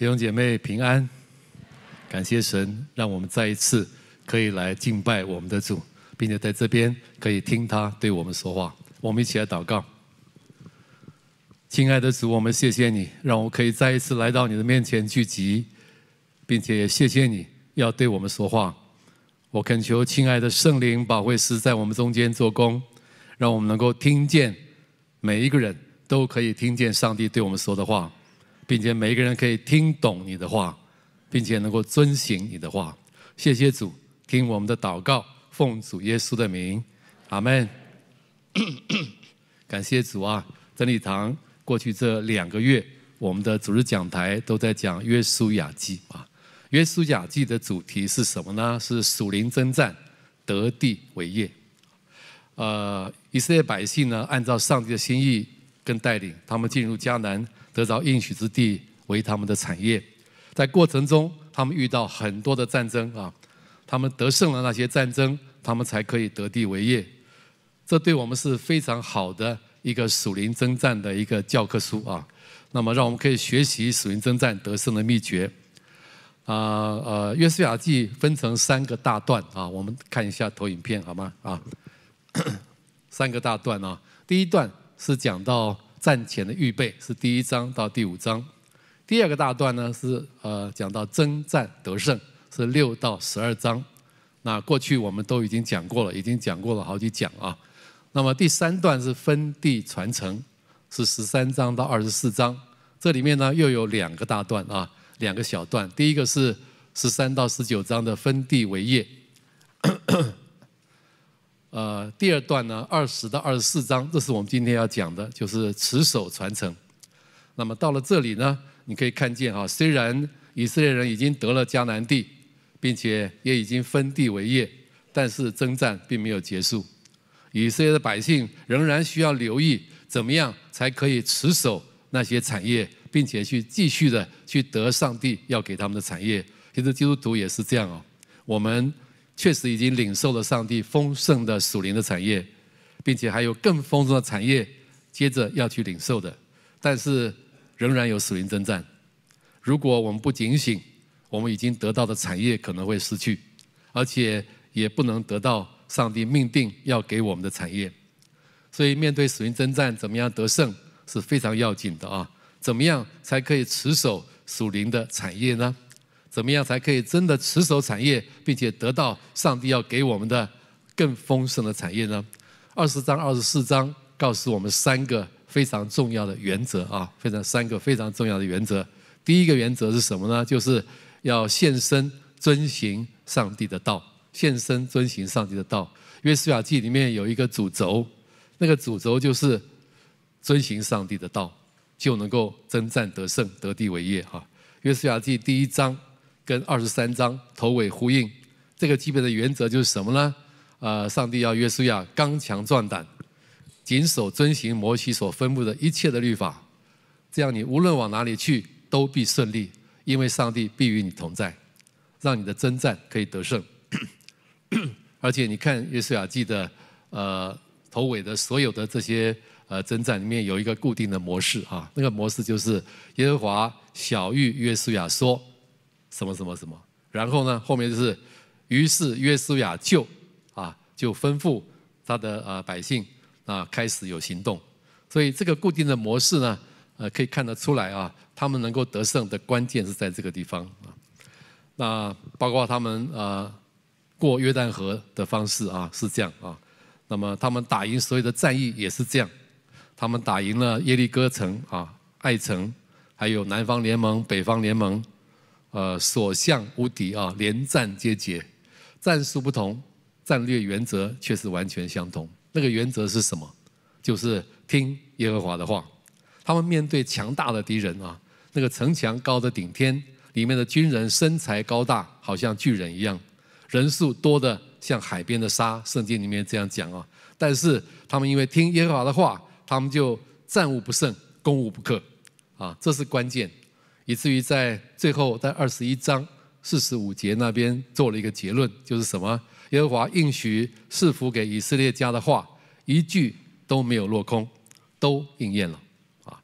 弟兄姐妹平安，感谢神让我们再一次可以来敬拜我们的主，并且在这边可以听他对我们说话。我们一起来祷告。亲爱的主，我们谢谢你，让我可以再一次来到你的面前聚集，并且也谢谢你，要对我们说话。我恳求亲爱的圣灵，保惠师在我们中间做工，让我们能够听见，每一个人都可以听见上帝对我们说的话。并且每一个人可以听懂你的话，并且能够遵行你的话。谢谢主，听我们的祷告，奉主耶稣的名，阿门。感谢主啊！真理堂过去这两个月，我们的组织讲台都在讲《约书亚记》啊，《约书亚记》的主题是什么呢？是属灵征战，得地为业。呃，以色列百姓呢，按照上帝的心意跟带领，他们进入迦南。得着应许之地为他们的产业，在过程中他们遇到很多的战争啊，他们得胜了那些战争，他们才可以得地为业。这对我们是非常好的一个属灵征战的一个教科书啊，那么让我们可以学习属灵征战得胜的秘诀。啊呃，《约书亚记》分成三个大段啊，我们看一下投影片好吗？啊，三个大段啊，第一段是讲到。战前的预备是第一章到第五章，第二个大段呢是呃讲到征战得胜，是六到十二章。那过去我们都已经讲过了，已经讲过了好几讲啊。那么第三段是分地传承，是十三章到二十四章。这里面呢又有两个大段啊，两个小段。第一个是十三到十九章的分地为业。呃，第二段呢，二十到二十四章，这是我们今天要讲的，就是持守传承。那么到了这里呢，你可以看见哈，虽然以色列人已经得了迦南地，并且也已经分地为业，但是征战并没有结束。以色列的百姓仍然需要留意，怎么样才可以持守那些产业，并且去继续的去得上帝要给他们的产业。其实基督徒也是这样哦，我们。确实已经领受了上帝丰盛的属灵的产业，并且还有更丰盛的产业接着要去领受的，但是仍然有属灵征战。如果我们不警醒，我们已经得到的产业可能会失去，而且也不能得到上帝命定要给我们的产业。所以，面对属灵征战，怎么样得胜是非常要紧的啊！怎么样才可以持守属灵的产业呢？怎么样才可以真的持守产业，并且得到上帝要给我们的更丰盛的产业呢？二十章、二十四章告诉我们三个非常重要的原则啊，非常三个非常重要的原则。第一个原则是什么呢？就是要献身遵行上帝的道。献身遵行上帝的道，约书亚记里面有一个主轴，那个主轴就是遵行上帝的道，就能够征战得胜、得地为业哈。约书亚记第一章。跟二十三章头尾呼应，这个基本的原则就是什么呢？呃，上帝要约书亚刚强壮胆，谨守遵行摩西所分布的一切的律法，这样你无论往哪里去都必顺利，因为上帝必与你同在，让你的征战可以得胜。而且你看约书亚记的呃头尾的所有的这些呃征战里面有一个固定的模式啊，那个模式就是耶和华晓谕约书亚说。什么什么什么？然后呢？后面就是，于是约书亚就啊就吩咐他的啊百姓啊开始有行动。所以这个固定的模式呢，呃，可以看得出来啊，他们能够得胜的关键是在这个地方啊。那包括他们啊过约旦河的方式啊是这样啊。那么他们打赢所有的战役也是这样，他们打赢了耶利哥城啊、爱城，还有南方联盟、北方联盟。呃，所向无敌啊，连战皆捷。战术不同，战略原则却是完全相同。那个原则是什么？就是听耶和华的话。他们面对强大的敌人啊，那个城墙高的顶天，里面的军人身材高大，好像巨人一样，人数多的像海边的沙。圣经里面这样讲啊。但是他们因为听耶和华的话，他们就战无不胜，攻无不克啊。这是关键。以至于在最后，在二十一章四十五节那边做了一个结论，就是什么？耶和华应许赐福给以色列家的话，一句都没有落空，都应验了啊。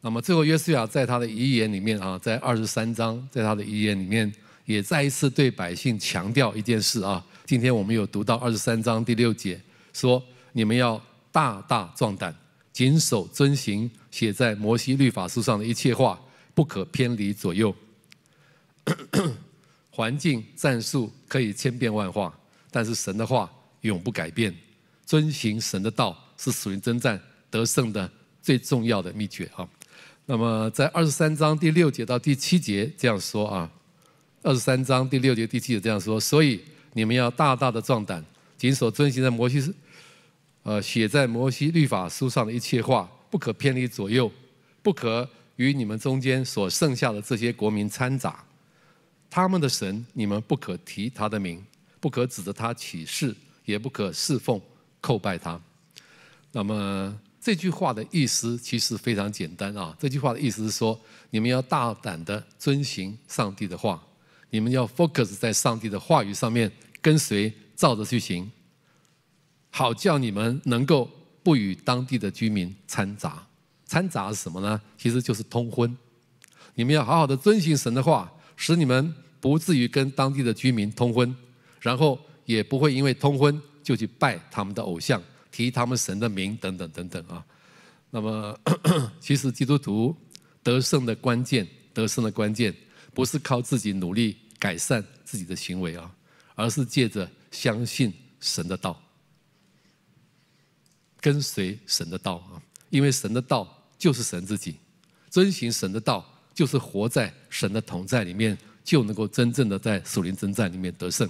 那么最后，约书亚在他的遗言里面啊，在二十三章在他的遗言里面，也再一次对百姓强调一件事啊。今天我们有读到二十三章第六节，说你们要大大壮胆，谨守遵行写在摩西律法书上的一切话。不可偏离左右，环境战术可以千变万化，但是神的话永不改变。遵循神的道是属于征战得胜的最重要的秘诀啊。那么在二十三章第六节到第七节这样说啊，二十三章第六节第七节这样说，所以你们要大大的壮胆，谨守遵循在摩西，呃写在摩西律法书上的一切话，不可偏离左右，不可。与你们中间所剩下的这些国民掺杂，他们的神你们不可提他的名，不可指着他起誓，也不可侍奉、叩拜他。那么这句话的意思其实非常简单啊。这句话的意思是说，你们要大胆的遵行上帝的话，你们要 focus 在上帝的话语上面，跟随、照着去行，好叫你们能够不与当地的居民掺杂。掺杂什么呢？其实就是通婚。你们要好好的遵循神的话，使你们不至于跟当地的居民通婚，然后也不会因为通婚就去拜他们的偶像、提他们神的名等等等等啊。那么，其实基督徒得胜的关键，得胜的关键，不是靠自己努力改善自己的行为啊，而是借着相信神的道，跟随神的道啊。因为神的道就是神自己，遵循神的道就是活在神的同在里面，就能够真正的在属灵征战里面得胜。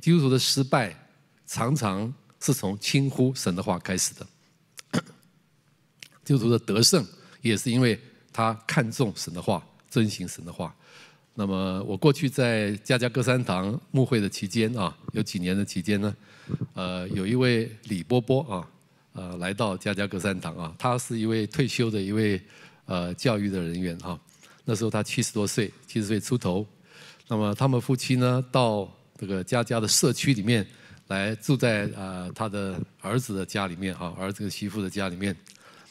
基督徒的失败常常是从轻忽神的话开始的，基督徒的得胜也是因为他看重神的话，遵循神的话。那么我过去在加加哥山堂牧会的期间啊，有几年的期间呢，呃，有一位李波波啊。呃，来到家家格善堂啊，他是一位退休的一位呃教育的人员啊。那时候他七十多岁，七十岁出头。那么他们夫妻呢，到这个家家的社区里面来，住在呃他的儿子的家里面啊，儿子媳妇的家里面。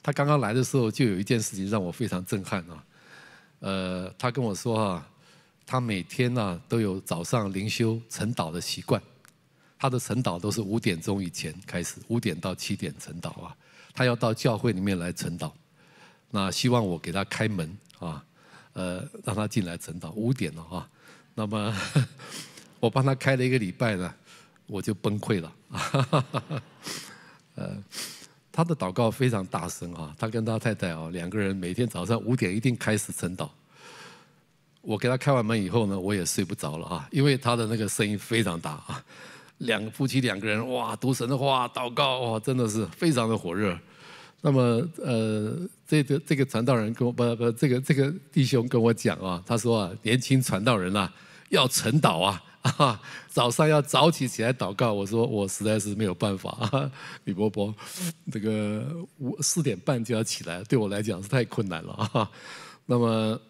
他刚刚来的时候，就有一件事情让我非常震撼啊。呃，他跟我说啊，他每天呢都有早上灵修晨祷的习惯。他的晨祷都是五点钟以前开始，五点到七点晨祷啊，他要到教会里面来晨祷，那希望我给他开门啊，呃，让他进来晨祷。五点了啊，那么 我帮他开了一个礼拜呢，我就崩溃了 呃，他的祷告非常大声啊，他跟他太太啊两个人每天早上五点一定开始晨祷，我给他开完门以后呢，我也睡不着了啊，因为他的那个声音非常大啊。两个夫妻两个人哇，读神的话，祷告哇，真的是非常的火热。那么呃，这个这个传道人跟我不不，这个这个弟兄跟我讲啊，他说啊，年轻传道人啊，要晨祷啊，啊，早上要早起起来祷告。我说我实在是没有办法，李伯伯，这个我四点半就要起来，对我来讲是太困难了啊。那么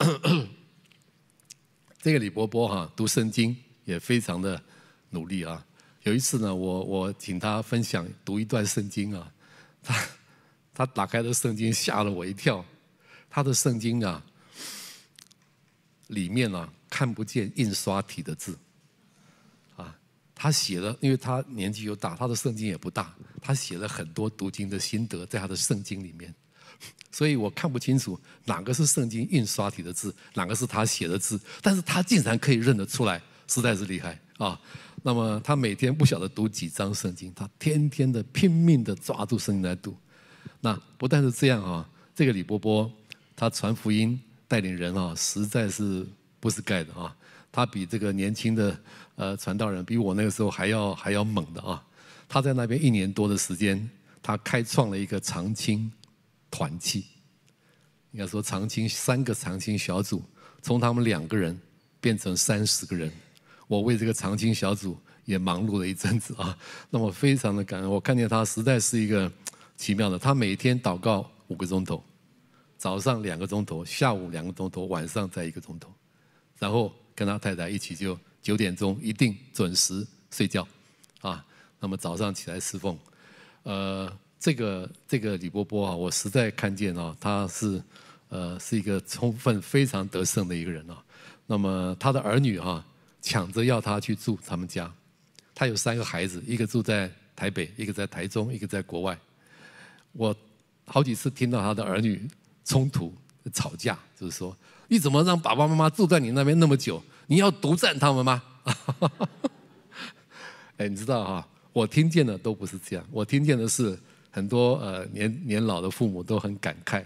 这个李伯伯哈读圣经也非常的努力啊。有一次呢，我我请他分享读一段圣经啊，他他打开的圣经吓了我一跳，他的圣经啊，里面啊看不见印刷体的字，啊，他写了，因为他年纪又大，他的圣经也不大，他写了很多读经的心得在他的圣经里面，所以我看不清楚哪个是圣经印刷体的字，哪个是他写的字，但是他竟然可以认得出来，实在是厉害。啊，那么他每天不晓得读几张圣经，他天天的拼命的抓住圣经来读。那不但是这样啊，这个李波波，他传福音带领人啊，实在是不是盖的啊。他比这个年轻的呃传道人，比我那个时候还要还要猛的啊。他在那边一年多的时间，他开创了一个长青团契，应该说长青三个长青小组，从他们两个人变成三十个人。我为这个长青小组也忙碌了一阵子啊，那么非常的感恩。我看见他实在是一个奇妙的，他每天祷告五个钟头，早上两个钟头，下午两个钟头，晚上再一个钟头，然后跟他太太一起就九点钟一定准时睡觉，啊，那么早上起来侍奉。呃，这个这个李波波啊，我实在看见啊，他是呃是一个充分非常得胜的一个人啊，那么他的儿女啊。抢着要他去住他们家，他有三个孩子，一个住在台北，一个在台中，一个在国外。我好几次听到他的儿女冲突、吵架，就是说：“你怎么让爸爸妈妈住在你那边那么久？你要独占他们吗？” 哎，你知道哈，我听见的都不是这样，我听见的是很多呃年年老的父母都很感慨。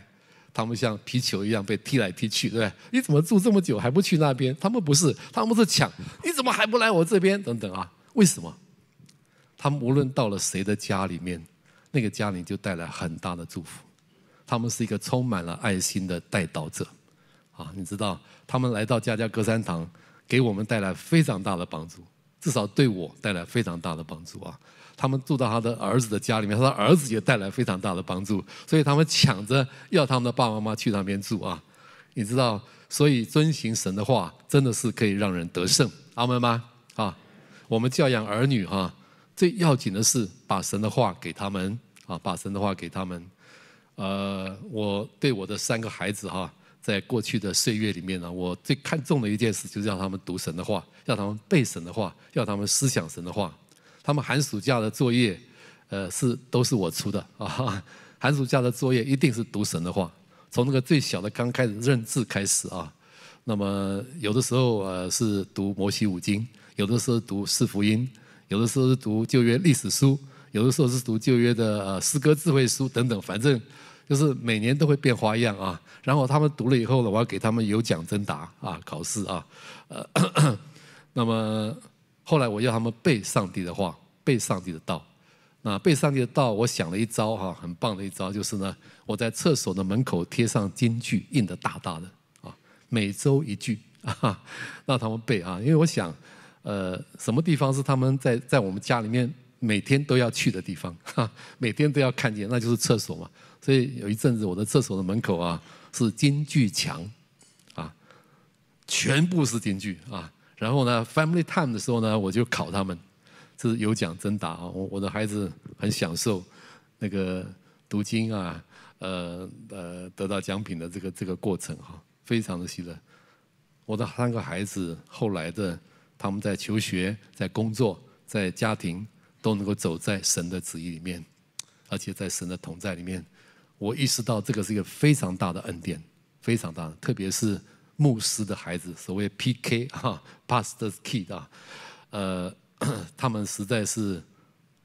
他们像皮球一样被踢来踢去，对不对？你怎么住这么久还不去那边？他们不是，他们是抢。你怎么还不来我这边？等等啊，为什么？他们无论到了谁的家里面，那个家里就带来很大的祝福。他们是一个充满了爱心的带导者，啊，你知道，他们来到家家隔三堂，给我们带来非常大的帮助。至少对我带来非常大的帮助啊！他们住到他的儿子的家里面，他的儿子也带来非常大的帮助，所以他们抢着要他们的爸爸妈妈去那边住啊！你知道，所以遵循神的话，真的是可以让人得胜，阿门吗？啊，我们教养儿女哈，最要紧的是把神的话给他们啊，把神的话给他们。呃，我对我的三个孩子哈。在过去的岁月里面呢，我最看重的一件事就是让他们读神的话，让他们背神的话，让他们思想神的话。他们寒暑假的作业，呃，是都是我出的啊。寒暑假的作业一定是读神的话，从那个最小的刚开始认字开始啊。那么有的时候呃是读摩西五经，有的时候读四福音，有的时候是读旧约历史书，有的时候是读旧约的呃诗歌智慧书等等，反正。就是每年都会变花样啊，然后他们读了以后呢，我要给他们有奖征答啊，考试啊，呃，那么后来我要他们背上帝的话，背上帝的道。那背上帝的道，我想了一招哈，很棒的一招，就是呢，我在厕所的门口贴上金句，印的大大的啊，每周一句，让他们背啊，因为我想，呃，什么地方是他们在在我们家里面每天都要去的地方，哈，每天都要看见，那就是厕所嘛。所以有一阵子，我的厕所的门口啊是京剧墙，啊，全部是京剧啊。然后呢，Family Time 的时候呢，我就考他们，这是有奖真答啊。我我的孩子很享受那个读经啊，呃呃，得到奖品的这个这个过程哈，非常的喜乐。我的三个孩子后来的，他们在求学、在工作、在家庭，都能够走在神的旨意里面，而且在神的同在里面。我意识到这个是一个非常大的恩典，非常大，特别是牧师的孩子，所谓 P.K. 哈，Pastor's kid 啊，呃，他们实在是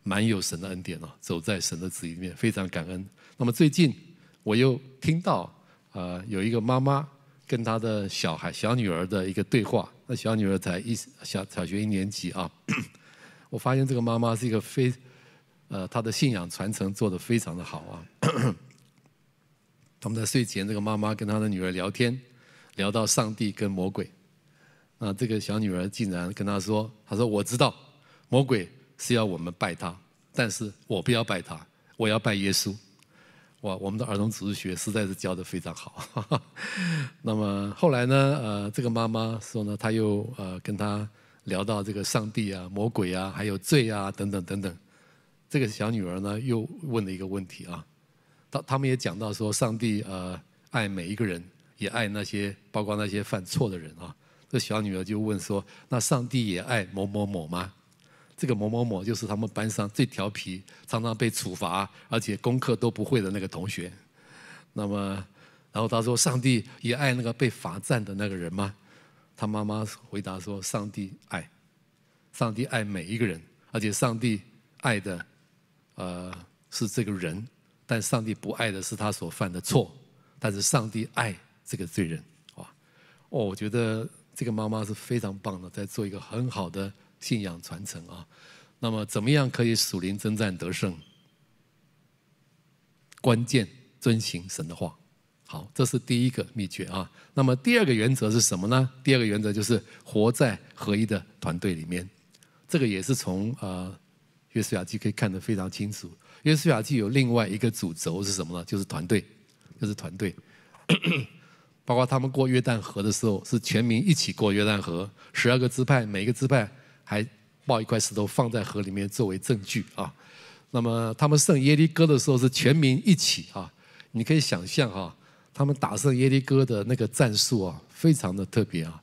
蛮有神的恩典哦，走在神的子里面，非常感恩。那么最近我又听到呃，有一个妈妈跟她的小孩、小女儿的一个对话，那小女儿才一小小学一年级啊，我发现这个妈妈是一个非呃，她的信仰传承做得非常的好啊。他们在睡前，这个妈妈跟她的女儿聊天，聊到上帝跟魔鬼，那这个小女儿竟然跟她说：“她说我知道，魔鬼是要我们拜他，但是我不要拜他，我要拜耶稣。”哇，我们的儿童主日学实在是教的非常好。那么后来呢，呃，这个妈妈说呢，她又呃跟她聊到这个上帝啊、魔鬼啊、还有罪啊等等等等，这个小女儿呢又问了一个问题啊。他他们也讲到说，上帝呃爱每一个人，也爱那些包括那些犯错的人啊。这小女儿就问说：“那上帝也爱某某某吗？”这个某某某就是他们班上最调皮、常常被处罚，而且功课都不会的那个同学。那么，然后他说：“上帝也爱那个被罚站的那个人吗？”他妈妈回答说：“上帝爱，上帝爱每一个人，而且上帝爱的呃是这个人。”但上帝不爱的是他所犯的错，但是上帝爱这个罪人哇，哦，我觉得这个妈妈是非常棒的，在做一个很好的信仰传承啊。那么，怎么样可以属灵征战得胜？关键遵循神的话。好，这是第一个秘诀啊。那么，第二个原则是什么呢？第二个原则就是活在合一的团队里面。这个也是从啊。约书亚记可以看得非常清楚。约书亚记有另外一个主轴是什么呢？就是团队，就是团队。包括他们过约旦河的时候，是全民一起过约旦河；十二个支派，每个支派还抱一块石头放在河里面作为证据啊。那么他们胜耶利哥的时候，是全民一起啊。你可以想象哈，他们打胜耶利哥的那个战术啊，非常的特别啊，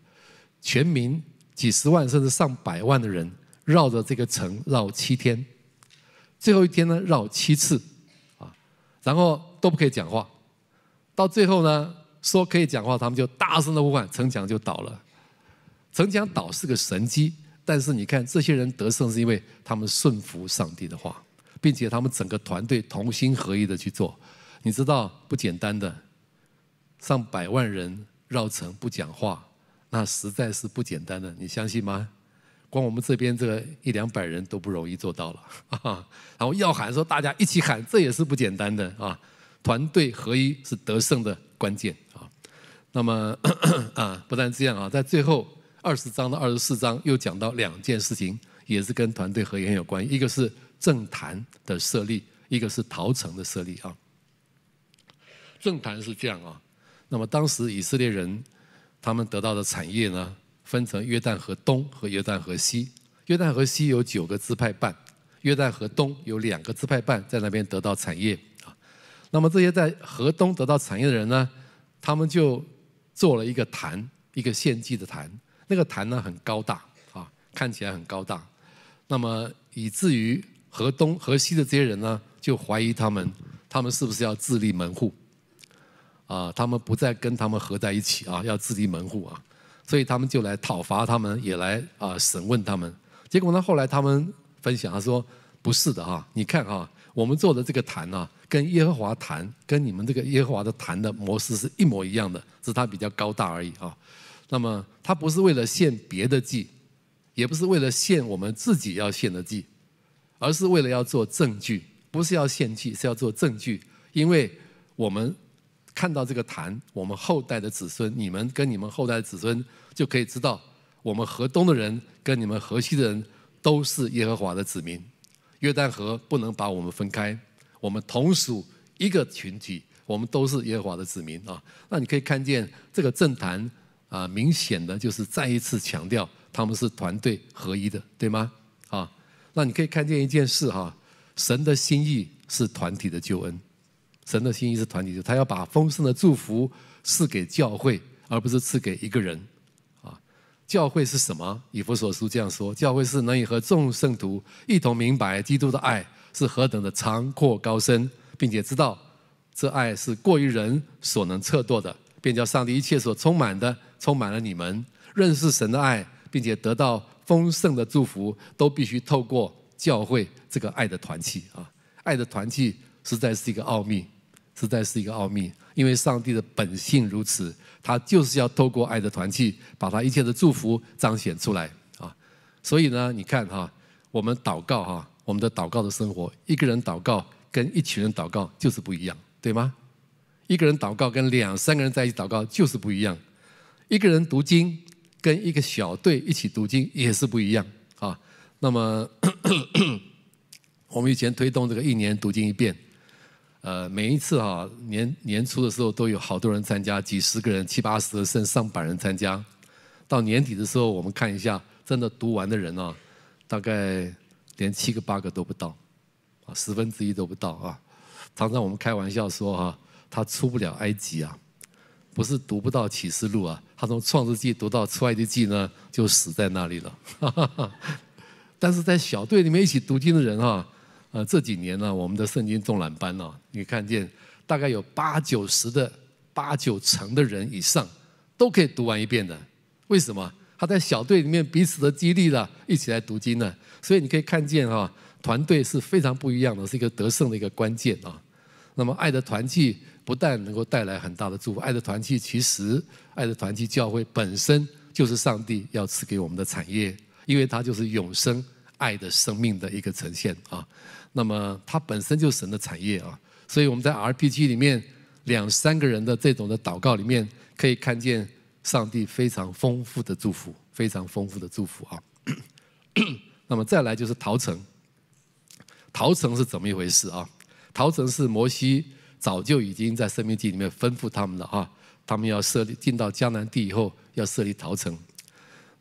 全民几十万甚至上百万的人。绕着这个城绕七天，最后一天呢绕七次，啊，然后都不可以讲话，到最后呢说可以讲话，他们就大声的呼唤，城墙就倒了。城墙倒是个神机，但是你看这些人得胜是因为他们顺服上帝的话，并且他们整个团队同心合意的去做，你知道不简单的，上百万人绕城不讲话，那实在是不简单的，你相信吗？光我们这边这一两百人都不容易做到了，然后要喊说大家一起喊，这也是不简单的啊。团队合一是得胜的关键啊。那么 啊，不但这样啊，在最后二十章到二十四章又讲到两件事情，也是跟团队合一很有关系。一个是政坛的设立，一个是陶城的设立啊。政坛是这样啊，那么当时以色列人他们得到的产业呢？分成约旦河东和约旦河西，约旦河西有九个支派办，约旦河东有两个支派办在那边得到产业啊。那么这些在河东得到产业的人呢，他们就做了一个坛，一个献祭的坛，那个坛呢很高大啊，看起来很高大。那么以至于河东河西的这些人呢，就怀疑他们，他们是不是要自立门户啊？他们不再跟他们合在一起啊，要自立门户啊。所以他们就来讨伐他们，也来啊审问他们。结果呢，后来他们分享他说：“不是的哈，你看哈，我们做的这个坛啊，跟耶和华坛，跟你们这个耶和华的坛的模式是一模一样的，只是它比较高大而已啊。那么，它不是为了献别的祭，也不是为了献我们自己要献的祭，而是为了要做证据，不是要献祭，是要做证据，因为我们。”看到这个坛，我们后代的子孙，你们跟你们后代的子孙就可以知道，我们河东的人跟你们河西的人都是耶和华的子民。约旦河不能把我们分开，我们同属一个群体，我们都是耶和华的子民啊。那你可以看见这个政坛啊，明显的就是再一次强调他们是团队合一的，对吗？啊，那你可以看见一件事哈，神的心意是团体的救恩。神的心意是团体他要把丰盛的祝福赐给教会，而不是赐给一个人。啊，教会是什么？以弗所书这样说：教会是能以和众圣徒一同明白基督的爱是何等的长阔高深，并且知道这爱是过于人所能测度的。便叫上帝一切所充满的，充满了你们。认识神的爱，并且得到丰盛的祝福，都必须透过教会这个爱的团契。啊，爱的团契实在是一个奥秘。实在是一个奥秘，因为上帝的本性如此，他就是要透过爱的团契，把他一切的祝福彰显出来啊！所以呢，你看哈，我们祷告哈，我们的祷告的生活，一个人祷告跟一群人祷告就是不一样，对吗？一个人祷告跟两三个人在一起祷告就是不一样，一个人读经跟一个小队一起读经也是不一样啊！那么，我们以前推动这个一年读经一遍。呃，每一次啊，年年初的时候都有好多人参加，几十个人、七八十甚至上百人参加。到年底的时候，我们看一下，真的读完的人啊，大概连七个八个都不到，啊，十分之一都不到啊。常常我们开玩笑说啊，他出不了埃及啊，不是读不到启示录啊，他从创世纪读到出埃及记呢，就死在那里了。但是在小队里面一起读经的人啊。呃，这几年呢，我们的圣经众览班哦，你看见大概有八九十的八九成的人以上都可以读完一遍的，为什么？他在小队里面彼此的激励了，一起来读经呢。所以你可以看见哈，团队是非常不一样的，是一个得胜的一个关键啊。那么爱的团契不但能够带来很大的祝福，爱的团契其实爱的团契教会本身就是上帝要赐给我们的产业，因为它就是永生爱的生命的一个呈现啊。那么它本身就是神的产业啊，所以我们在 RPG 里面两三个人的这种的祷告里面，可以看见上帝非常丰富的祝福，非常丰富的祝福啊。那么再来就是桃城，桃城是怎么一回事啊？桃城是摩西早就已经在生命记里面吩咐他们的哈，他们要设立进到迦南地以后要设立桃城。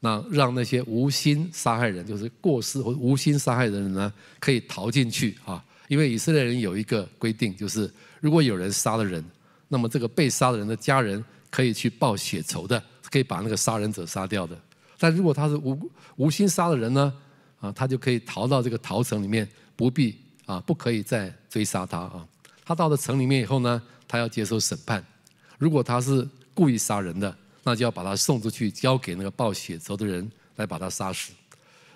那让那些无心杀害人，就是过失或无心杀害的人呢，可以逃进去啊。因为以色列人有一个规定，就是如果有人杀了人，那么这个被杀的人的家人可以去报血仇的，可以把那个杀人者杀掉的。但如果他是无无心杀的人呢，啊，他就可以逃到这个逃城里面，不必啊，不可以再追杀他啊。他到了城里面以后呢，他要接受审判。如果他是故意杀人的，那就要把他送出去，交给那个报血仇的人来把他杀死。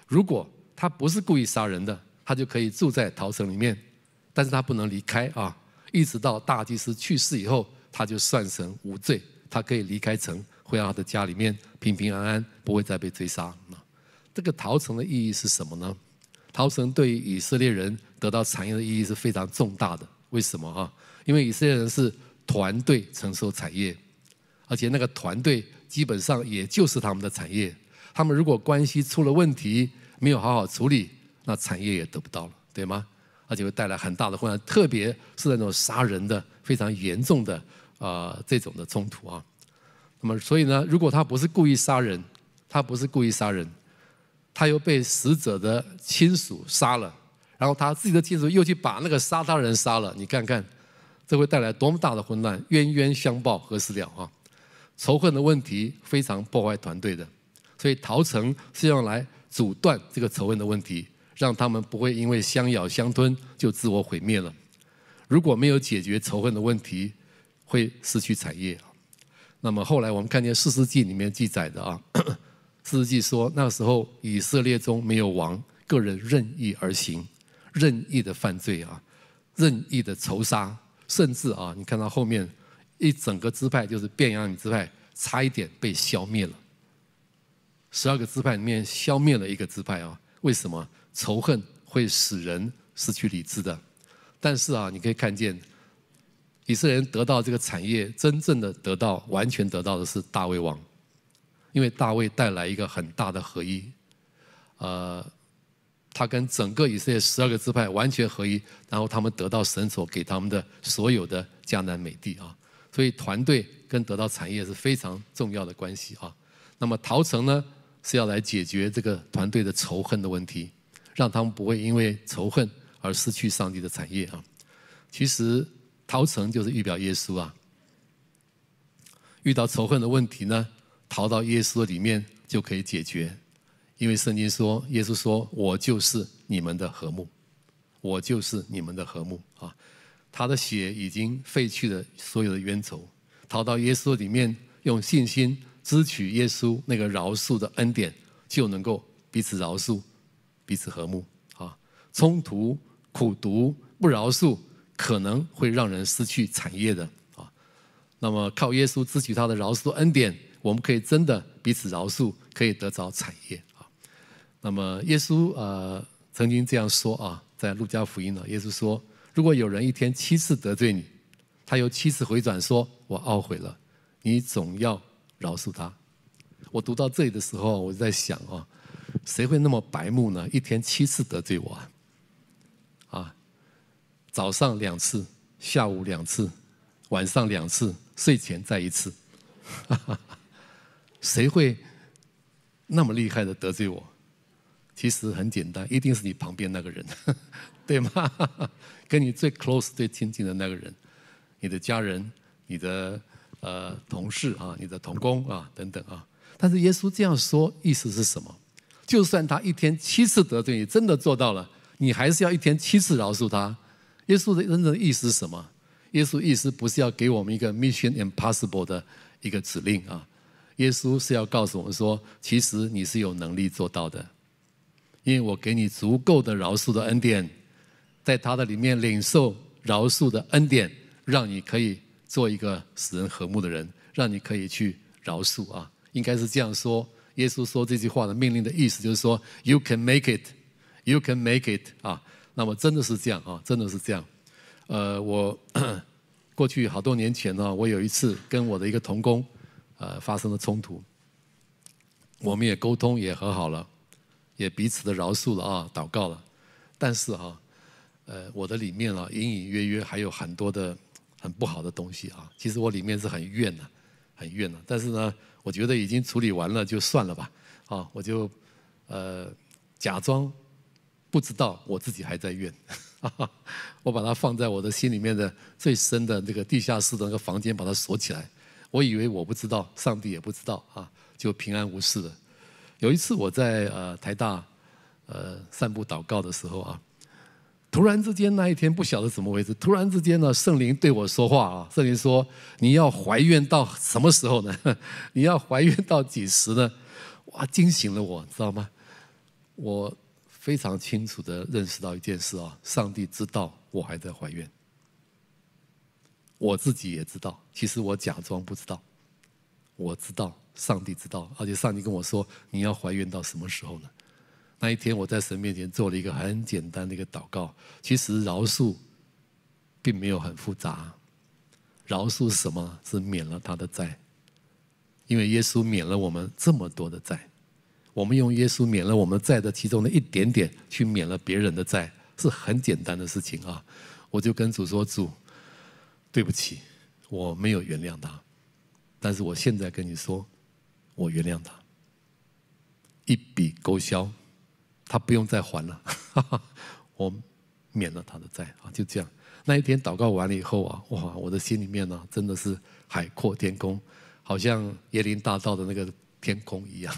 如果他不是故意杀人的，他就可以住在陶城里面，但是他不能离开啊。一直到大祭司去世以后，他就算神无罪，他可以离开城，回到他的家里面，平平安安，不会再被追杀。这个陶城的意义是什么呢？陶城对于以色列人得到产业的意义是非常重大的。为什么啊？因为以色列人是团队承受产业。而且那个团队基本上也就是他们的产业，他们如果关系出了问题，没有好好处理，那产业也得不到了，对吗？而且会带来很大的混乱，特别是那种杀人的、非常严重的啊这种的冲突啊。那么，所以呢，如果他不是故意杀人，他不是故意杀人，他又被死者的亲属杀了，然后他自己的亲属又去把那个杀他人杀了，你看看，这会带来多么大的混乱？冤冤相报何时了啊？仇恨的问题非常破坏团队的，所以陶城是用来阻断这个仇恨的问题，让他们不会因为相咬相吞就自我毁灭了。如果没有解决仇恨的问题，会失去产业。那么后来我们看见《四世纪》里面记载的啊，《四世纪》说那时候以色列中没有王，个人任意而行，任意的犯罪啊，任意的仇杀，甚至啊，你看到后面。一整个支派就是变雅悯支派，差一点被消灭了。十二个支派里面消灭了一个支派啊！为什么？仇恨会使人失去理智的。但是啊，你可以看见，以色列得到这个产业，真正的得到、完全得到的是大卫王，因为大卫带来一个很大的合一，呃，他跟整个以色列十二个支派完全合一，然后他们得到神所给他们的所有的迦南美地啊。所以，团队跟得到产业是非常重要的关系啊。那么，逃城呢是要来解决这个团队的仇恨的问题，让他们不会因为仇恨而失去上帝的产业啊。其实，逃城就是预表耶稣啊。遇到仇恨的问题呢，逃到耶稣里面就可以解决，因为圣经说，耶稣说：“我就是你们的和睦，我就是你们的和睦啊。”他的血已经废去了所有的冤仇，逃到耶稣里面，用信心支取耶稣那个饶恕的恩典，就能够彼此饶恕，彼此和睦啊！冲突、苦读、不饶恕，可能会让人失去产业的啊。那么靠耶稣支取他的饶恕恩典，我们可以真的彼此饶恕，可以得着产业啊。那么耶稣呃曾经这样说啊，在路加福音呢，耶稣说。如果有人一天七次得罪你，他又七次回转说“我懊悔了”，你总要饶恕他。我读到这里的时候，我就在想啊，谁会那么白目呢？一天七次得罪我，啊，早上两次，下午两次，晚上两次，睡前再一次，谁会那么厉害的得罪我？其实很简单，一定是你旁边那个人。对吗？跟你最 close、最亲近的那个人，你的家人、你的呃同事啊、你的同工啊等等啊。但是耶稣这样说，意思是什么？就算他一天七次得罪你，真的做到了，你还是要一天七次饶恕他。耶稣的真正意思是什么？耶稣意思不是要给我们一个 mission impossible 的一个指令啊。耶稣是要告诉我们说，其实你是有能力做到的，因为我给你足够的饶恕的恩典。在他的里面领受饶恕的恩典，让你可以做一个使人和睦的人，让你可以去饶恕啊。应该是这样说，耶稣说这句话的命令的意思就是说 “You can make it, you can make it” 啊。那么真的是这样啊，真的是这样。呃，我 过去好多年前呢，我有一次跟我的一个同工，呃，发生了冲突，我们也沟通也和好了，也彼此的饶恕了啊，祷告了，但是哈。呃，我的里面啊，隐隐约约还有很多的很不好的东西啊。其实我里面是很怨的，很怨的。但是呢，我觉得已经处理完了，就算了吧。啊，我就呃假装不知道，我自己还在怨。我把它放在我的心里面的最深的那个地下室的那个房间，把它锁起来。我以为我不知道，上帝也不知道啊，就平安无事了。有一次我在呃台大呃散步祷告的时候啊。突然之间，那一天不晓得怎么回事。突然之间呢，圣灵对我说话啊，圣灵说：“你要怀孕到什么时候呢？你要怀孕到几时呢？”哇，惊醒了我知道吗？我非常清楚的认识到一件事啊，上帝知道我还在怀孕，我自己也知道，其实我假装不知道，我知道上帝知道，而且上帝跟我说：“你要怀孕到什么时候呢？”那一天，我在神面前做了一个很简单的一个祷告。其实，饶恕并没有很复杂。饶恕是什么？是免了他的债。因为耶稣免了我们这么多的债，我们用耶稣免了我们债的其中的一点点，去免了别人的债，是很简单的事情啊。我就跟主说：“主，对不起，我没有原谅他。但是我现在跟你说，我原谅他，一笔勾销。”他不用再还了，我免了他的债啊，就这样。那一天祷告完了以后啊，哇，我的心里面呢，真的是海阔天空，好像椰林大道的那个天空一样，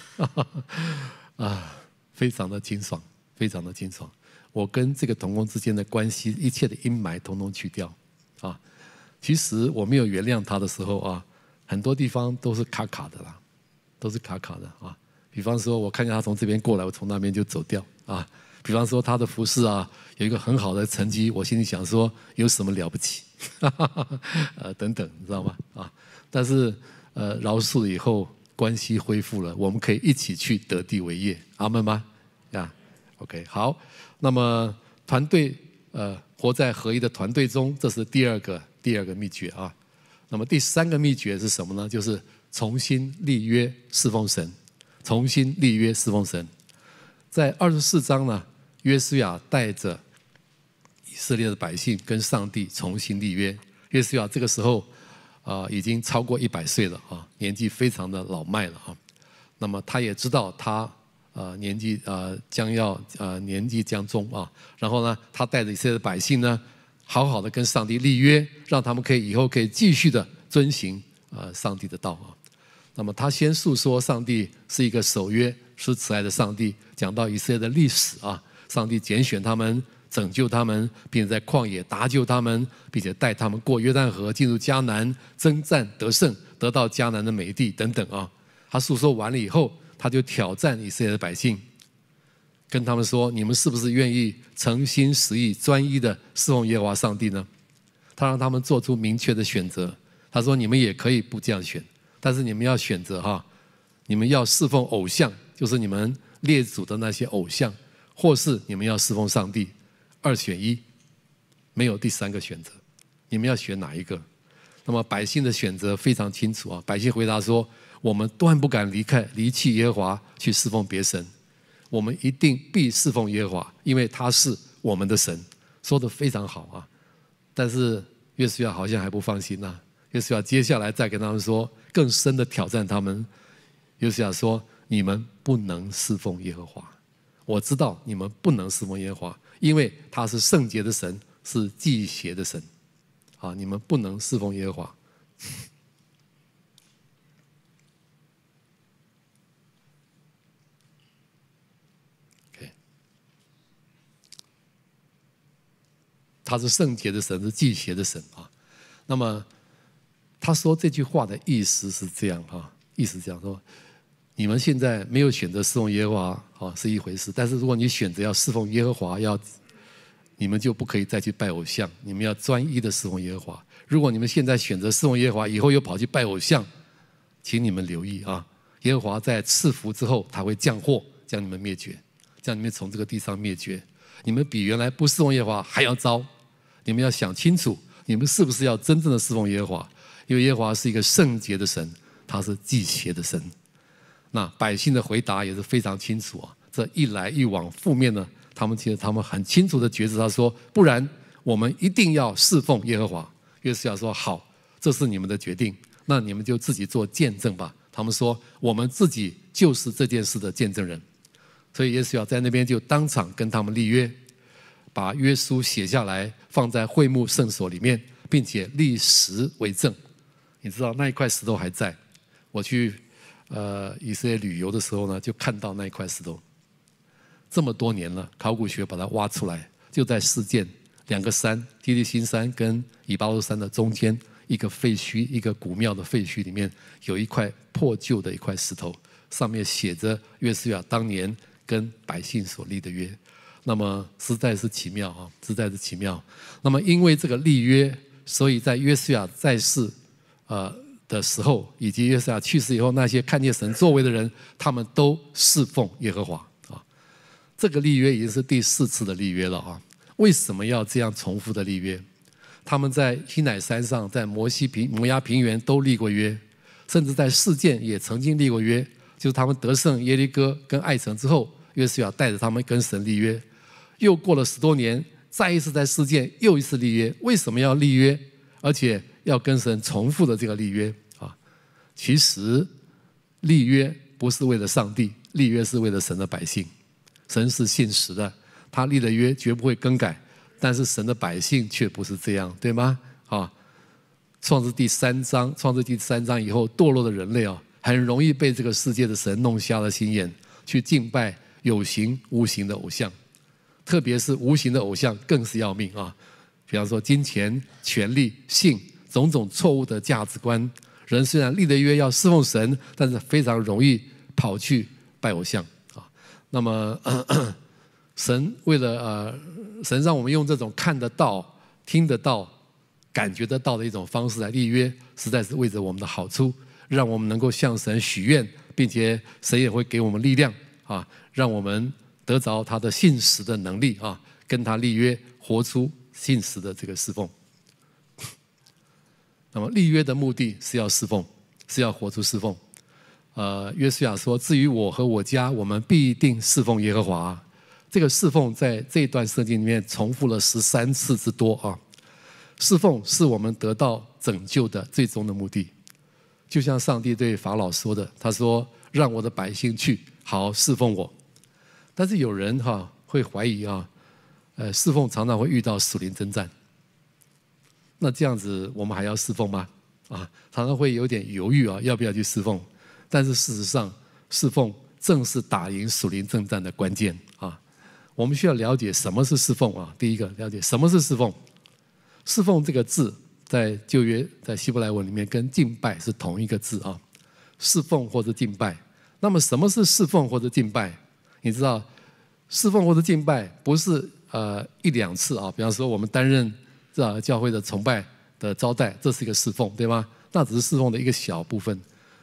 啊，非常的清爽，非常的清爽。我跟这个童工之间的关系，一切的阴霾统统去掉啊。其实我没有原谅他的时候啊，很多地方都是卡卡的啦，都是卡卡的啊。比方说，我看见他从这边过来，我从那边就走掉啊。比方说，他的服饰啊，有一个很好的成绩，我心里想说，有什么了不起？呃，等等，你知道吗？啊，但是呃，饶恕以后关系恢复了，我们可以一起去得地为业，阿门吗？呀，OK，好。那么团队呃，活在合一的团队中，这是第二个第二个秘诀啊。那么第三个秘诀是什么呢？就是重新立约侍奉神。重新立约侍奉神，在二十四章呢，约书亚带着以色列的百姓跟上帝重新立约。约书亚这个时候啊，已经超过一百岁了啊，年纪非常的老迈了啊。那么他也知道他啊年纪啊将要啊年纪将终啊，然后呢，他带着一些百姓呢，好好的跟上帝立约，让他们可以以后可以继续的遵循啊上帝的道啊。那么他先诉说上帝是一个守约、是慈爱的上帝，讲到以色列的历史啊，上帝拣选他们，拯救他们，并在旷野搭救他们，并且带他们过约旦河，进入迦南，征战得胜，得到迦南的美地等等啊。他诉说完了以后，他就挑战以色列的百姓，跟他们说：“你们是不是愿意诚心实意、专一的侍奉耶和华上帝呢？”他让他们做出明确的选择。他说：“你们也可以不这样选。”但是你们要选择哈，你们要侍奉偶像，就是你们列祖的那些偶像，或是你们要侍奉上帝，二选一，没有第三个选择，你们要选哪一个？那么百姓的选择非常清楚啊，百姓回答说：“我们断不敢离开离弃耶和华去侍奉别神，我们一定必侍奉耶和华，因为他是我们的神。”说的非常好啊。但是约瑟亚好像还不放心呐，约瑟亚接下来再跟他们说。更深的挑战他们，又想说：“你们不能侍奉耶和华，我知道你们不能侍奉耶和华，因为他是圣洁的神，是祭邪的神，啊，你们不能侍奉耶和华。他是圣洁的神，是祭邪的神啊，那么。”他说这句话的意思是这样哈，意思这样说：你们现在没有选择侍奉耶和华，好是一回事；但是如果你选择要侍奉耶和华，要你们就不可以再去拜偶像，你们要专一的侍奉耶和华。如果你们现在选择侍奉耶和华，以后又跑去拜偶像，请你们留意啊！耶和华在赐福之后，他会降祸，将你们灭绝，将你们从这个地上灭绝。你们比原来不侍奉耶和华还要糟。你们要想清楚，你们是不是要真正的侍奉耶和华？因为耶和华是一个圣洁的神，他是祭邪的神。那百姓的回答也是非常清楚啊。这一来一往，负面的，他们其实他们很清楚的觉知。他说：“不然，我们一定要侍奉耶和华。”约瑟亚说：“好，这是你们的决定。那你们就自己做见证吧。”他们说：“我们自己就是这件事的见证人。”所以耶稣要在那边就当场跟他们立约，把约书写下来，放在会幕圣所里面，并且立石为证。你知道那一块石头还在？我去呃以色列旅游的时候呢，就看到那一块石头。这么多年了，考古学把它挖出来，就在事件两个山，基立新山跟以巴路山的中间，一个废墟，一个古庙的废墟里面，有一块破旧的一块石头，上面写着约书亚当年跟百姓所立的约。那么实在是奇妙啊，实在是奇妙。那么因为这个立约，所以在约书亚在世。呃，的时候，以及约瑟亚去世以后，那些看见神作为的人，他们都侍奉耶和华啊。这个立约已经是第四次的立约了啊。为什么要这样重复的立约？他们在西乃山上，在摩西平摩崖平原都立过约，甚至在事件也曾经立过约。就是他们得胜耶利哥跟爱城之后，约瑟亚带着他们跟神立约。又过了十多年，再一次在事件又一次立约。为什么要立约？而且。要跟神重复的这个立约啊，其实立约不是为了上帝，立约是为了神的百姓。神是信实的，他立的约绝不会更改。但是神的百姓却不是这样，对吗？啊，创世第三章，创世第三章以后，堕落的人类啊，很容易被这个世界的神弄瞎了心眼，去敬拜有形无形的偶像。特别是无形的偶像更是要命啊，比方说金钱、权力、性。种种错误的价值观，人虽然立的约要侍奉神，但是非常容易跑去拜偶像啊。那么神为了呃，神让我们用这种看得到、听得到、感觉得到的一种方式来立约，实在是为着我们的好处，让我们能够向神许愿，并且神也会给我们力量啊，让我们得着他的信实的能力啊，跟他立约，活出信实的这个侍奉。那么立约的目的是要侍奉，是要活出侍奉。呃，约书亚说：“至于我和我家，我们必定侍奉耶和华。”这个侍奉在这一段圣经里面重复了十三次之多啊！侍奉是我们得到拯救的最终的目的。就像上帝对法老说的，他说：“让我的百姓去，好侍奉我。”但是有人哈会怀疑啊，呃，侍奉常常会遇到属灵征战。那这样子，我们还要侍奉吗？啊，常常会有点犹豫啊，要不要去侍奉？但是事实上，侍奉正是打赢属灵争战的关键啊。我们需要了解什么是侍奉啊。第一个，了解什么是侍奉。侍奉这个字，在旧约、在希伯来文里面，跟敬拜是同一个字啊。侍奉或者敬拜。那么，什么是侍奉或者敬拜？你知道，侍奉或者敬拜不是呃一两次啊。比方说，我们担任。这教会的崇拜的招待，这是一个侍奉，对吗？那只是侍奉的一个小部分。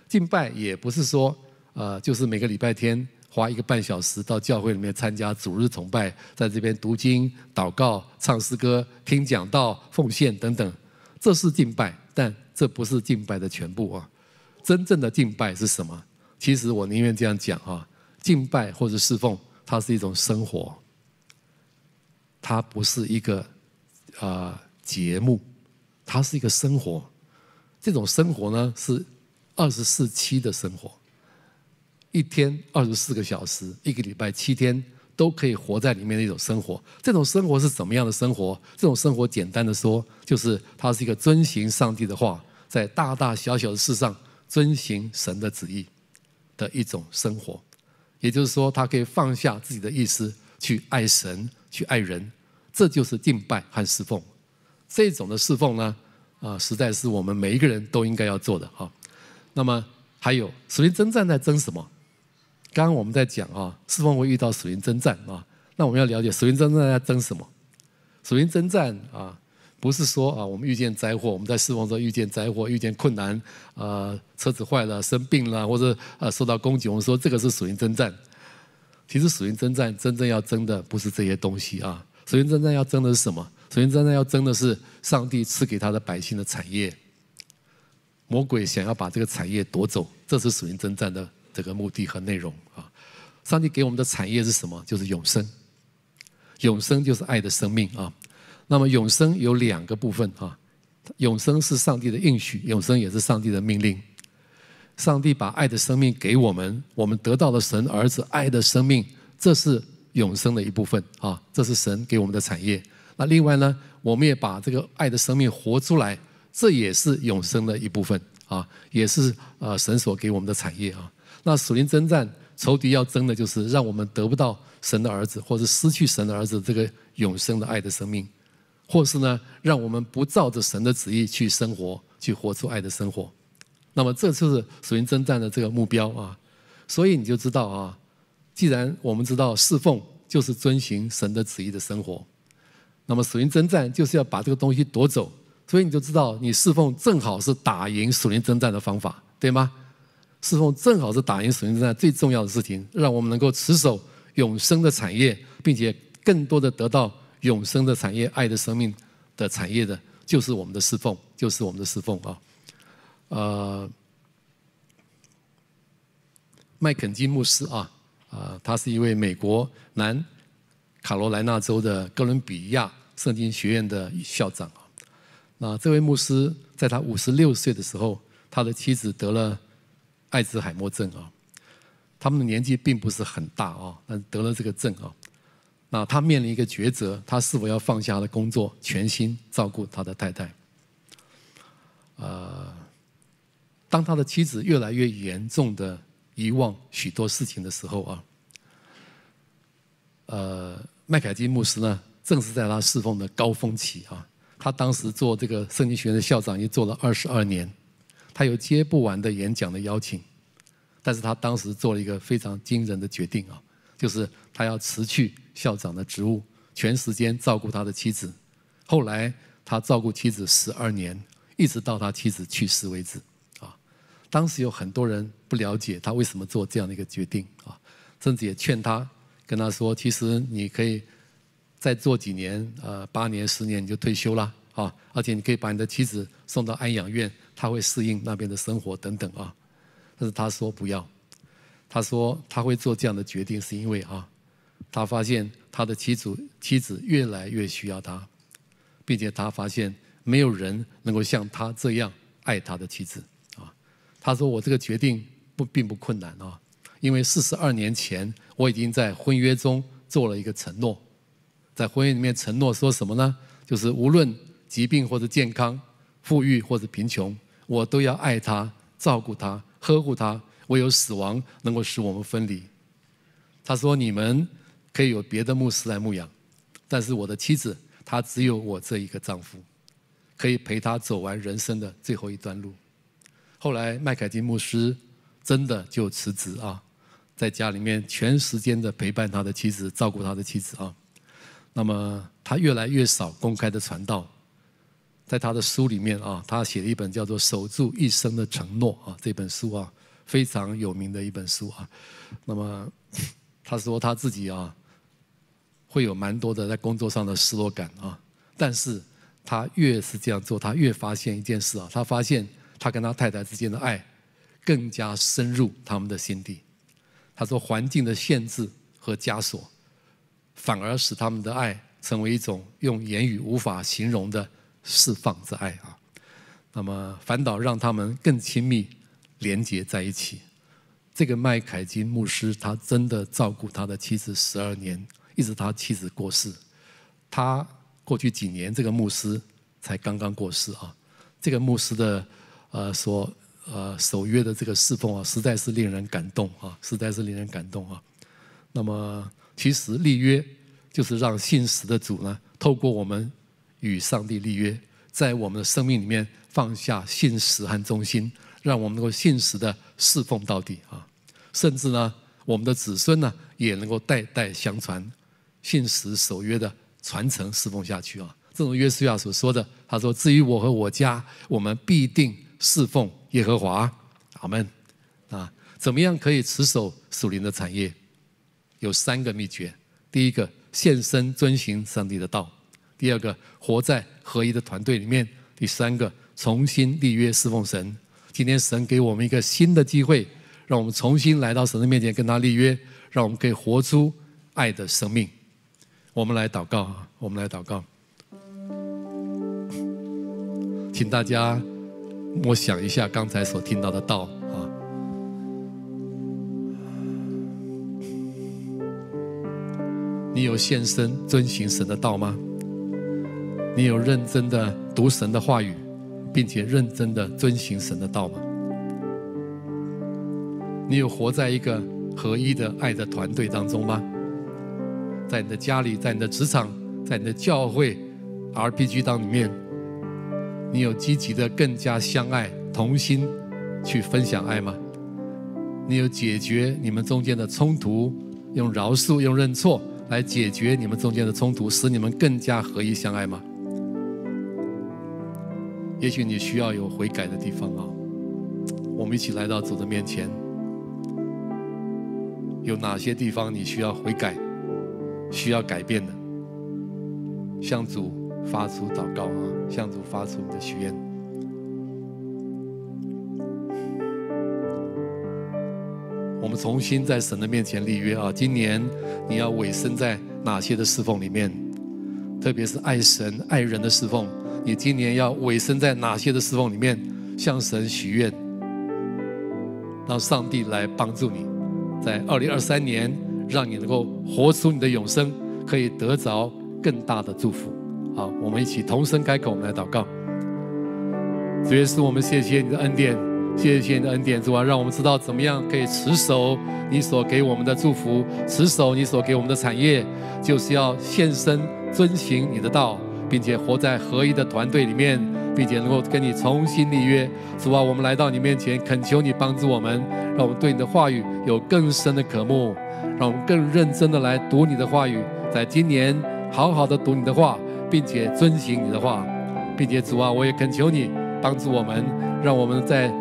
敬拜也不是说，呃，就是每个礼拜天花一个半小时到教会里面参加主日崇拜，在这边读经、祷告、唱诗歌、听讲道、奉献等等，这是敬拜，但这不是敬拜的全部啊。真正的敬拜是什么？其实我宁愿这样讲啊，敬拜或者侍奉，它是一种生活，它不是一个。啊，节目，它是一个生活。这种生活呢，是二十四七的生活，一天二十四个小时，一个礼拜七天都可以活在里面的一种生活。这种生活是怎么样的生活？这种生活简单的说，就是它是一个遵循上帝的话，在大大小小的事上遵循神的旨意的一种生活。也就是说，他可以放下自己的意思，去爱神，去爱人。这就是敬拜和侍奉，这种的侍奉呢，啊，实在是我们每一个人都应该要做的哈。那么还有属灵征战在争什么？刚刚我们在讲啊，侍奉会遇到属灵征战啊。那我们要了解属灵征战在争什么？属灵征战啊，不是说啊，我们遇见灾祸，我们在侍奉中遇见灾祸、遇见困难啊，车子坏了、生病了，或者呃受到攻击，我们说这个是属灵征战。其实属灵征战真正要争的不是这些东西啊。首先，真战要争的是什么？首先，真战要争的是上帝赐给他的百姓的产业。魔鬼想要把这个产业夺走，这是属于真战的这个目的和内容啊！上帝给我们的产业是什么？就是永生。永生就是爱的生命啊！那么，永生有两个部分啊。永生是上帝的应许，永生也是上帝的命令。上帝把爱的生命给我们，我们得到了神儿子爱的生命，这是。永生的一部分啊，这是神给我们的产业。那另外呢，我们也把这个爱的生命活出来，这也是永生的一部分啊，也是呃神所给我们的产业啊。那属灵征战，仇敌要争的就是让我们得不到神的儿子，或者失去神的儿子这个永生的爱的生命，或是呢，让我们不照着神的旨意去生活，去活出爱的生活。那么，这就是属灵征战的这个目标啊。所以你就知道啊。既然我们知道侍奉就是遵循神的旨意的生活，那么属灵征战就是要把这个东西夺走，所以你就知道你侍奉正好是打赢属灵征战的方法，对吗？侍奉正好是打赢属灵征战最重要的事情，让我们能够持守永生的产业，并且更多的得到永生的产业、爱的生命的产业的，就是我们的侍奉，就是我们的侍奉啊！呃，麦肯基牧师啊。他是一位美国南卡罗来纳州的哥伦比亚圣经学院的校长啊。那这位牧师在他五十六岁的时候，他的妻子得了爱滋海默症啊。他们的年纪并不是很大啊，但得了这个症啊。那他面临一个抉择：他是否要放下他的工作，全心照顾他的太太？呃，当他的妻子越来越严重的遗忘许多事情的时候啊。呃，麦凯基牧师呢，正是在他侍奉的高峰期啊，他当时做这个圣经学院的校长，已经做了二十二年，他有接不完的演讲的邀请，但是他当时做了一个非常惊人的决定啊，就是他要辞去校长的职务，全时间照顾他的妻子。后来他照顾妻子十二年，一直到他妻子去世为止啊。当时有很多人不了解他为什么做这样的一个决定啊，甚至也劝他。跟他说，其实你可以再做几年，呃，八年、十年你就退休了啊，而且你可以把你的妻子送到安养院，他会适应那边的生活等等啊。但是他说不要，他说他会做这样的决定，是因为啊，他发现他的妻子妻子越来越需要他，并且他发现没有人能够像他这样爱他的妻子啊。他说我这个决定不并不困难啊。因为四十二年前，我已经在婚约中做了一个承诺，在婚姻里面承诺说什么呢？就是无论疾病或者健康，富裕或者贫穷，我都要爱她、照顾她、呵护她。唯有死亡能够使我们分离。他说：“你们可以有别的牧师来牧养，但是我的妻子，她只有我这一个丈夫，可以陪她走完人生的最后一段路。”后来，麦凯金牧师真的就辞职啊。在家里面全时间的陪伴他的妻子，照顾他的妻子啊。那么他越来越少公开的传道，在他的书里面啊，他写了一本叫做《守住一生的承诺》啊，这本书啊非常有名的一本书啊。那么他说他自己啊会有蛮多的在工作上的失落感啊，但是他越是这样做，他越发现一件事啊，他发现他跟他太太之间的爱更加深入他们的心底。他说：“环境的限制和枷锁，反而使他们的爱成为一种用言语无法形容的释放之爱啊！那么反倒让他们更亲密联结在一起。”这个麦凯金牧师，他真的照顾他的妻子十二年，一直他妻子过世，他过去几年，这个牧师才刚刚过世啊！这个牧师的，呃，说。呃，守约的这个侍奉啊，实在是令人感动啊，实在是令人感动啊。那么，其实立约就是让信实的主呢，透过我们与上帝立约，在我们的生命里面放下信实和忠心，让我们能够信实的侍奉到底啊。甚至呢，我们的子孙呢，也能够代代相传，信实守约的传承侍奉下去啊。正如约书亚所说的，他说：“至于我和我家，我们必定侍奉。”耶和华，阿门啊！怎么样可以持守属灵的产业？有三个秘诀：第一个，献身遵循上帝的道；第二个，活在合一的团队里面；第三个，重新立约侍奉神。今天神给我们一个新的机会，让我们重新来到神的面前，跟他立约，让我们可以活出爱的生命。我们来祷告啊！我们来祷告，请大家。我想一下刚才所听到的道啊，你有献身遵行神的道吗？你有认真的读神的话语，并且认真的遵行神的道吗？你有活在一个合一的爱的团队当中吗？在你的家里，在你的职场，在你的教会 RPG 当里面？你有积极的更加相爱同心，去分享爱吗？你有解决你们中间的冲突，用饶恕、用认错来解决你们中间的冲突，使你们更加合一相爱吗？也许你需要有悔改的地方啊！我们一起来到主的面前，有哪些地方你需要悔改、需要改变的？向主。发出祷告啊，向主发出你的许愿。我们重新在神的面前立约啊，今年你要委身在哪些的侍奉里面？特别是爱神、爱人的侍奉，你今年要委身在哪些的侍奉里面？向神许愿，让上帝来帮助你，在二零二三年，让你能够活出你的永生，可以得着更大的祝福。好，我们一起同声开口，我们来祷告。主耶稣，我们谢谢你的恩典，谢谢你的恩典。主啊，让我们知道怎么样可以持守你所给我们的祝福，持守你所给我们的产业，就是要献身、遵循你的道，并且活在合一的团队里面，并且能够跟你重新立约。主啊，我们来到你面前，恳求你帮助我们，让我们对你的话语有更深的渴慕，让我们更认真的来读你的话语，在今年好好的读你的话。并且遵行你的话，并且主啊，我也恳求你帮助我们，让我们在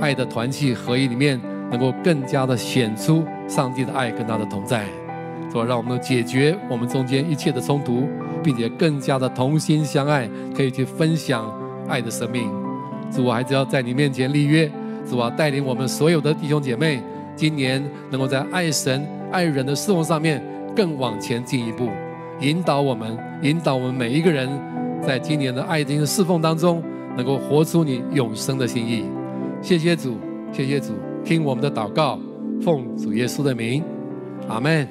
爱的团契合一里面，能够更加的显出上帝的爱跟他的同在。主啊，让我们解决我们中间一切的冲突，并且更加的同心相爱，可以去分享爱的生命。主啊，还是要在你面前立约，主啊，带领我们所有的弟兄姐妹，今年能够在爱神爱人的事奉上面更往前进一步。引导我们，引导我们每一个人，在今年的爱的侍奉当中，能够活出你永生的心意。谢谢主，谢谢主，听我们的祷告，奉主耶稣的名，阿门。